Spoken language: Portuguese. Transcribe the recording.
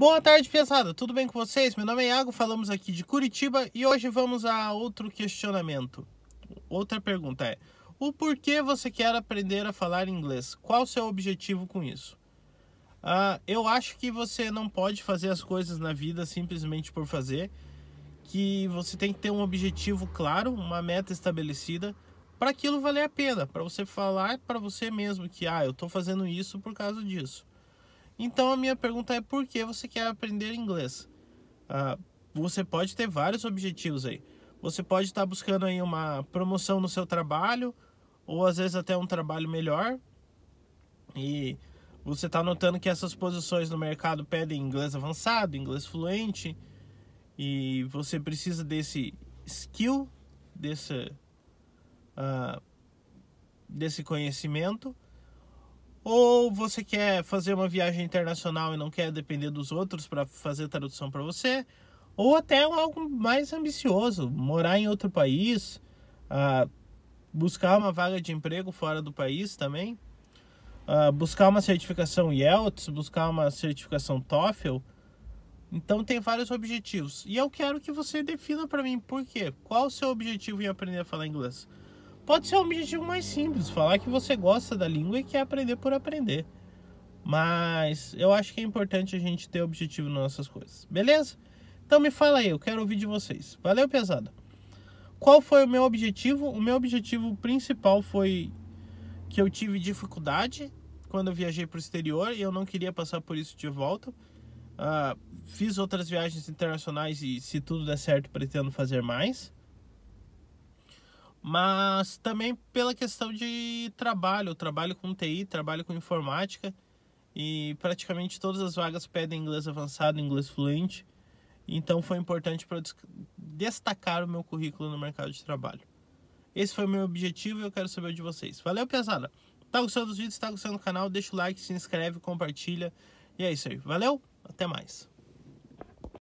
Boa tarde, pesada. Tudo bem com vocês? Meu nome é Iago, falamos aqui de Curitiba e hoje vamos a outro questionamento. Outra pergunta é: o porquê você quer aprender a falar inglês? Qual o seu objetivo com isso? Uh, eu acho que você não pode fazer as coisas na vida simplesmente por fazer, que você tem que ter um objetivo claro, uma meta estabelecida, para aquilo valer a pena, para você falar para você mesmo que ah, eu estou fazendo isso por causa disso. Então a minha pergunta é por que você quer aprender inglês? Ah, você pode ter vários objetivos aí. Você pode estar tá buscando aí uma promoção no seu trabalho, ou às vezes até um trabalho melhor. E você está notando que essas posições no mercado pedem inglês avançado, inglês fluente, e você precisa desse skill, desse, uh, desse conhecimento ou você quer fazer uma viagem internacional e não quer depender dos outros para fazer tradução para você, ou até algo mais ambicioso, morar em outro país, uh, buscar uma vaga de emprego fora do país também, uh, buscar uma certificação IELTS, buscar uma certificação TOEFL. Então tem vários objetivos. E eu quero que você defina para mim por quê. Qual o seu objetivo em aprender a falar inglês? Pode ser um objetivo mais simples, falar que você gosta da língua e quer aprender por aprender. Mas eu acho que é importante a gente ter objetivo nas nossas coisas, beleza? Então me fala aí, eu quero ouvir de vocês. Valeu, pesada. Qual foi o meu objetivo? O meu objetivo principal foi que eu tive dificuldade quando eu viajei para o exterior e eu não queria passar por isso de volta. Uh, fiz outras viagens internacionais e, se tudo der certo, pretendo fazer mais mas também pela questão de trabalho. Eu trabalho com TI, trabalho com informática e praticamente todas as vagas pedem inglês avançado, inglês fluente. Então foi importante para destacar o meu currículo no mercado de trabalho. Esse foi o meu objetivo e eu quero saber o de vocês. Valeu, pesada! Tá gostando dos vídeos, tá gostando do canal? Deixa o like, se inscreve, compartilha. E é isso aí. Valeu, até mais.